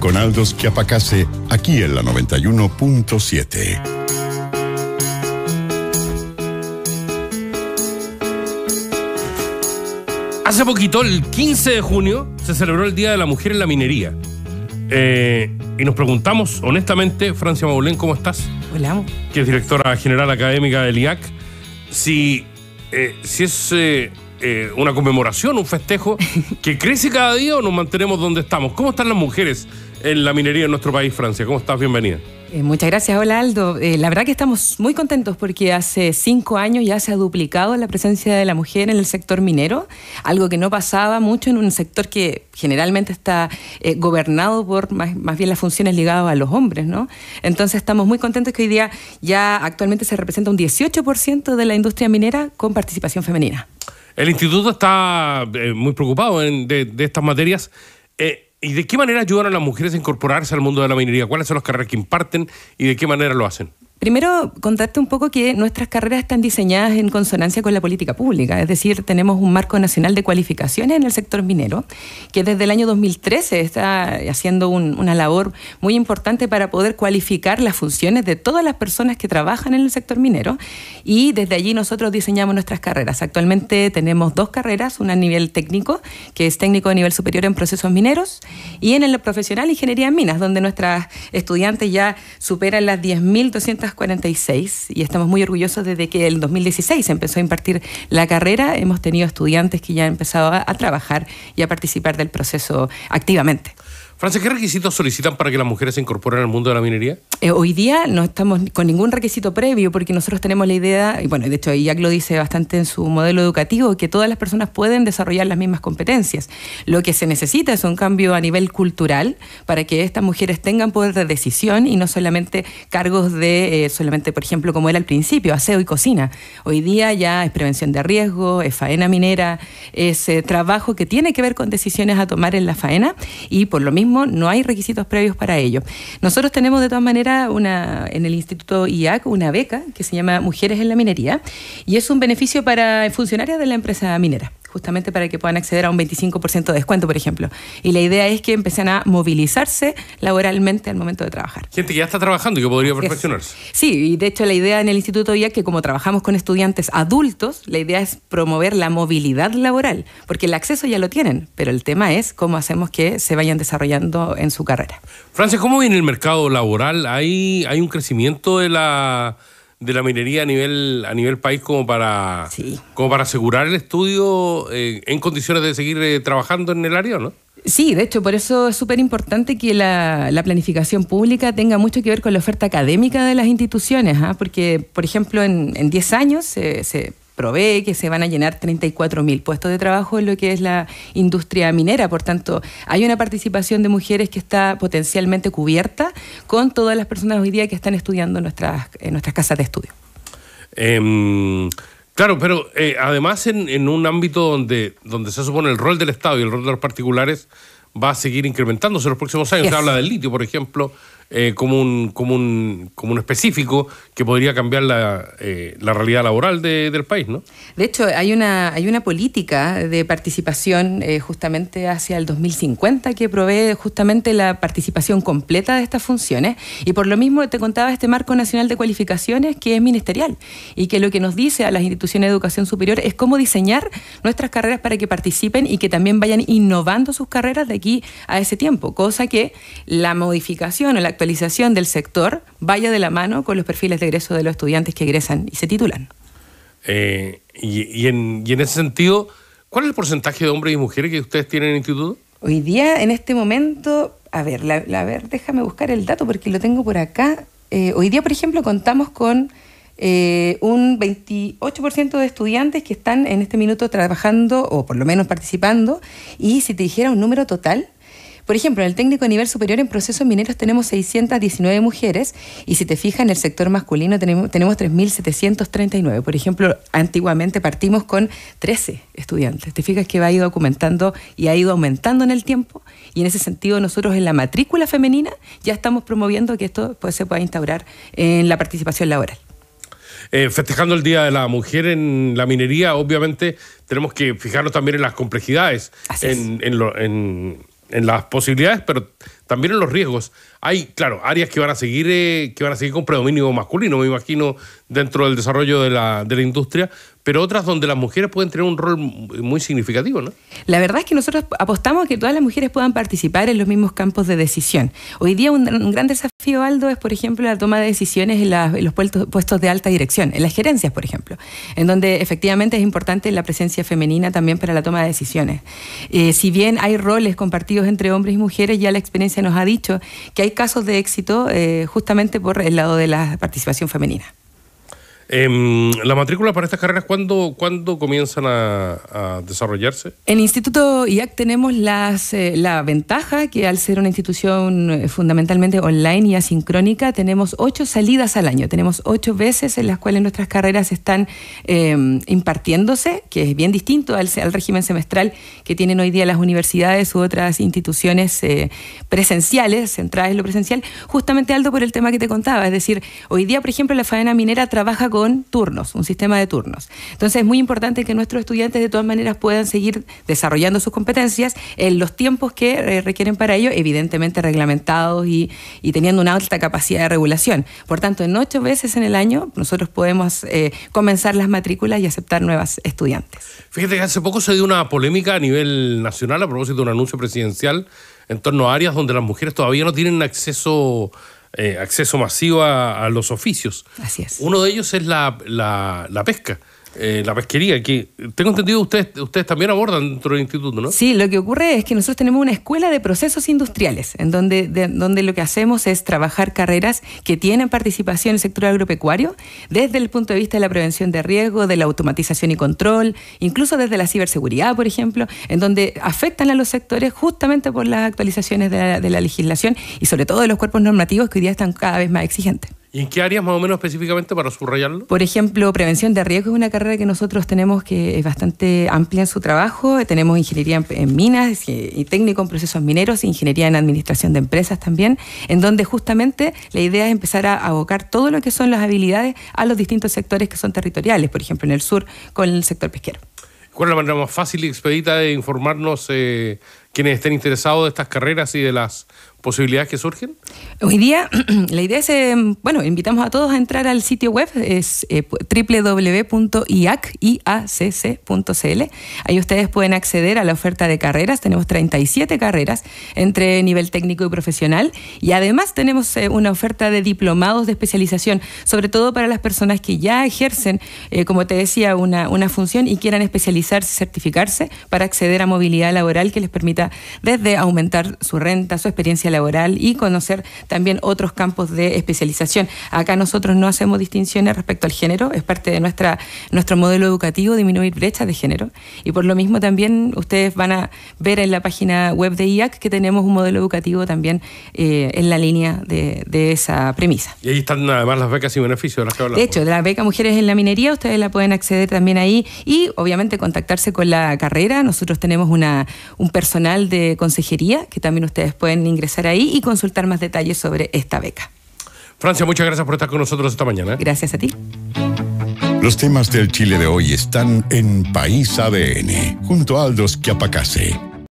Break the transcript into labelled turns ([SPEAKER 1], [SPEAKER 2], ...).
[SPEAKER 1] con Aldos Chiapacase, aquí en la 91.7. Hace poquito, el 15 de junio, se celebró el Día de la Mujer en la Minería. Eh, y nos preguntamos, honestamente, Francia Maulén, ¿cómo estás? Hola. Que es directora general académica del IAC. Si, eh, si es... Eh, eh, una conmemoración, un festejo que crece cada día o nos mantenemos donde estamos. ¿Cómo están las mujeres en la minería en nuestro país, Francia? ¿Cómo estás? Bienvenida.
[SPEAKER 2] Eh, muchas gracias, hola Aldo. Eh, la verdad que estamos muy contentos porque hace cinco años ya se ha duplicado la presencia de la mujer en el sector minero, algo que no pasaba mucho en un sector que generalmente está gobernado por más, más, bien las funciones ligadas a los hombres, ¿no? Entonces estamos muy contentos que hoy día ya actualmente se representa un 18% de la industria minera con participación femenina.
[SPEAKER 1] El instituto está eh, muy preocupado de, estas materias. Eh, ¿Y de qué manera ayudan a las mujeres a incorporarse al mundo de la minería? ¿Cuáles son las carreras que imparten y de qué manera lo hacen?
[SPEAKER 2] Primero, contarte un poco que nuestras carreras están diseñadas en consonancia con la política pública, es decir, tenemos un marco nacional de cualificaciones en el sector minero, que desde el año 2013 está haciendo una labor muy importante para poder cualificar las funciones de todas las personas que trabajan en el sector minero, y desde allí nosotros diseñamos nuestras carreras. Actualmente tenemos dos carreras, una a nivel técnico, que es técnico de nivel superior en procesos mineros, y en el profesional ingeniería minas, donde nuestras estudiantes ya superan las 10.200 46 y estamos muy orgullosos desde que el 2016 empezó a impartir la carrera. Hemos tenido estudiantes que ya han empezado a trabajar y a participar del proceso activamente.
[SPEAKER 1] Francia, ¿qué requisitos solicitan para que las mujeres se incorporen al mundo de la minería?
[SPEAKER 2] Eh, hoy día no estamos con ningún requisito previo porque nosotros tenemos la idea, y bueno, de hecho ya lo dice bastante en su modelo educativo, que todas las personas pueden desarrollar las mismas competencias. Lo que se necesita es un cambio a nivel cultural para que estas mujeres tengan poder de decisión y no solamente cargos de, eh, solamente, por ejemplo, como era al principio, aseo y cocina. Hoy día ya es prevención de riesgo, es faena minera, es eh, trabajo que tiene que ver con decisiones a tomar en la faena y por lo mismo no hay requisitos previos para ello. Nosotros tenemos de todas maneras una, en el Instituto IAC una beca que se llama Mujeres en la Minería y es un beneficio para funcionarias de la empresa minera justamente para que puedan acceder a un 25% de descuento, por ejemplo. Y la idea es que empiecen a movilizarse laboralmente al momento de trabajar.
[SPEAKER 1] Gente que ya está trabajando y que podría perfeccionarse.
[SPEAKER 2] Sí, y de hecho la idea en el instituto ya que como trabajamos con estudiantes adultos, la idea es promover la movilidad laboral, porque el acceso ya lo tienen, pero el tema es cómo hacemos que se vayan desarrollando en su carrera.
[SPEAKER 1] Francis, ¿cómo viene el mercado laboral? ¿Hay, hay un crecimiento de la de la minería a nivel a nivel país como para como para asegurar el estudio eh, en condiciones de seguir eh, trabajando en el área, ¿no?
[SPEAKER 2] Sí, de hecho, por eso es súper importante que la, la, planificación pública tenga mucho que ver con la oferta académica de las instituciones, ¿ah? porque, por ejemplo, en 10 años se provee, que se van a llenar 34.000 puestos de trabajo en lo que es la industria minera. Por tanto, hay una participación de mujeres que está potencialmente cubierta con todas las personas hoy día que están estudiando en nuestras, nuestras casas de estudio.
[SPEAKER 1] Em, claro, pero eh, además en, un ámbito donde, donde se supone el rol del Estado y el rol de los particulares va a seguir incrementándose en los próximos años. Se habla del litio, por ejemplo, eh, como, un, como, un, como un específico que podría cambiar la, eh, la realidad laboral de, del país, ¿no?
[SPEAKER 2] De hecho, hay una, hay una política de participación eh, justamente hacia el 2050 que provee justamente la participación completa de estas funciones y por lo mismo te contaba este marco nacional de cualificaciones que es ministerial y que lo que nos dice a las instituciones de educación superior es cómo diseñar nuestras carreras para que participen y que también vayan innovando sus carreras de aquí a ese tiempo, cosa que la modificación o la actualización del sector vaya de la mano con los perfiles de egreso de los estudiantes que egresan y se titulan.
[SPEAKER 1] Eh, y, en, ese sentido, ¿cuál es el porcentaje de hombres y mujeres que ustedes tienen en el instituto?
[SPEAKER 2] Hoy día, en este momento, a ver, la, ver, déjame buscar el dato porque lo tengo por acá. Eh, hoy día, por ejemplo, contamos con eh, un 28% de estudiantes que están en este minuto trabajando o por lo menos participando. Y si te dijera un número total, por ejemplo, en el técnico de nivel superior en procesos mineros tenemos 619 mujeres y si te fijas en el sector masculino tenemos, 3.739. Por ejemplo, antiguamente partimos con 13 estudiantes. Te fijas que va ido documentando y ha ido aumentando en el tiempo y en ese sentido nosotros en la matrícula femenina ya estamos promoviendo que esto pues, se pueda instaurar en la participación laboral.
[SPEAKER 1] Eh, festejando el Día de la Mujer en la minería, obviamente tenemos que fijarnos también en las complejidades, en, en, en, en las posibilidades, pero también en los riesgos. Hay, claro, áreas que van a seguir, eh, que van a seguir con predominio masculino, me imagino, dentro del desarrollo de la, de la industria, pero otras donde las mujeres pueden tener un rol muy
[SPEAKER 2] significativo, ¿no? La verdad es que nosotros apostamos que todas las mujeres puedan participar en los mismos campos de decisión. Hoy día un, gran desafío, Aldo, es, por ejemplo, la toma de decisiones en, los puestos, de alta dirección, en las gerencias, por ejemplo, en donde efectivamente es importante la presencia femenina también para la toma de decisiones. Eh, si bien hay roles compartidos entre hombres y mujeres, ya la experiencia nos ha dicho que hay casos de éxito eh, justamente por el lado de la participación femenina.
[SPEAKER 1] Em, ¿La matrícula para estas carreras cuándo, cuándo comienzan a, desarrollarse?
[SPEAKER 2] En Instituto IAC tenemos eh, la ventaja que al ser una institución eh, fundamentalmente online y asincrónica, tenemos ocho salidas al año. Tenemos ocho veces en las cuales nuestras carreras están em, impartiéndose, que es bien distinto al, régimen semestral que tienen hoy día las universidades u otras instituciones eh, presenciales, centrales en lo presencial, justamente Aldo por el tema que te contaba. Es decir, hoy día, por ejemplo, la faena minera trabaja con con turnos, un sistema de turnos. Entonces es muy importante que nuestros estudiantes de todas maneras puedan seguir desarrollando sus competencias en los tiempos que eh, requieren para ello, evidentemente reglamentados y, teniendo una alta capacidad de regulación. Por tanto, en ocho veces en el año nosotros podemos eh, comenzar las matrículas y aceptar nuevas estudiantes.
[SPEAKER 1] Fíjate que hace poco se dio una polémica a nivel nacional a propósito de un anuncio presidencial en torno a áreas donde las mujeres todavía no tienen acceso eh, acceso masivo a, los oficios. Uno de ellos es la, la pesca. Eh, la pesquería, que tengo entendido ustedes, ustedes también abordan dentro del instituto, ¿no? Sí,
[SPEAKER 2] lo que ocurre es que nosotros tenemos una escuela de procesos industriales, en donde, lo que hacemos es trabajar carreras que tienen participación en el sector agropecuario, desde el punto de vista de la prevención de riesgo, de la automatización y control, incluso desde la ciberseguridad, por ejemplo, en donde afectan a los sectores justamente por las actualizaciones de la legislación y sobre todo de los cuerpos normativos que hoy día están cada vez más exigentes.
[SPEAKER 1] ¿Y en qué áreas más o menos específicamente para subrayarlo? Por
[SPEAKER 2] ejemplo, prevención de riesgo es una carrera que nosotros tenemos que es bastante amplia en su trabajo. Tenemos ingeniería en, minas y técnico en procesos mineros, ingeniería en administración de empresas también, en donde justamente la idea es empezar a abocar todo lo que son las habilidades a los distintos sectores que son territoriales, por ejemplo, en el sur con el sector pesquero.
[SPEAKER 1] ¿Cuál es la manera más fácil y expedita de informarnos eh, quienes estén interesados de estas carreras y de las posibilidades que surgen?
[SPEAKER 2] Hoy día la idea es, eh, bueno, invitamos a todos a entrar al sitio web, es eh, Ahí ustedes pueden acceder a la oferta de carreras, tenemos 37 carreras entre nivel técnico y profesional y además tenemos eh, una oferta de diplomados de especialización, sobre todo para las personas que ya ejercen, eh, como te decía, una, una función y quieran especializarse, certificarse para acceder a movilidad laboral que les permita desde aumentar su renta, su experiencia laboral y conocer también otros campos de especialización. Acá nosotros no hacemos distinciones respecto al género, es parte de nuestra, nuestro modelo educativo disminuir brechas de género. Y por lo mismo también ustedes van a ver en la página web de IAC que tenemos un modelo educativo también eh, en la línea de, esa premisa.
[SPEAKER 1] Y ahí están además las becas y beneficios de las que hablamos. De hecho,
[SPEAKER 2] de la beca Mujeres en la Minería, ustedes la pueden acceder también ahí y obviamente contactarse con la carrera. Nosotros tenemos una, un personal de consejería que también ustedes pueden ingresar ahí y consultar más detalles sobre esta beca.
[SPEAKER 1] Francia, muchas gracias por estar con nosotros esta mañana. Gracias a ti. Los temas del Chile de hoy están en País ADN, junto a Aldos Chiapacase.